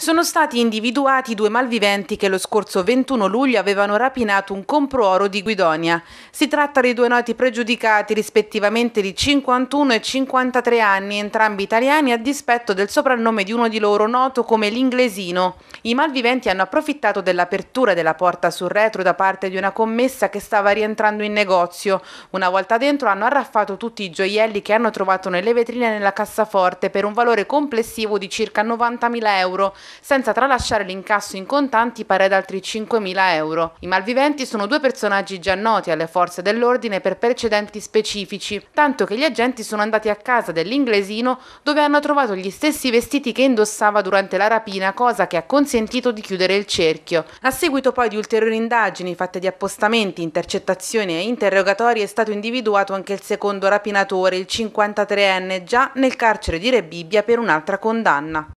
Sono stati individuati due malviventi che lo scorso 21 luglio avevano rapinato un comprooro di Guidonia. Si tratta di due noti pregiudicati rispettivamente di 51 e 53 anni, entrambi italiani a dispetto del soprannome di uno di loro noto come l'inglesino. I malviventi hanno approfittato dell'apertura della porta sul retro da parte di una commessa che stava rientrando in negozio. Una volta dentro hanno arraffato tutti i gioielli che hanno trovato nelle vetrine e nella cassaforte per un valore complessivo di circa 90.000 euro senza tralasciare l'incasso in contanti pari ad altri 5.000 euro. I malviventi sono due personaggi già noti alle forze dell'ordine per precedenti specifici, tanto che gli agenti sono andati a casa dell'inglesino dove hanno trovato gli stessi vestiti che indossava durante la rapina, cosa che ha consentito di chiudere il cerchio. A seguito poi di ulteriori indagini fatte di appostamenti, intercettazioni e interrogatori è stato individuato anche il secondo rapinatore, il 53enne, già nel carcere di Rebibbia per un'altra condanna.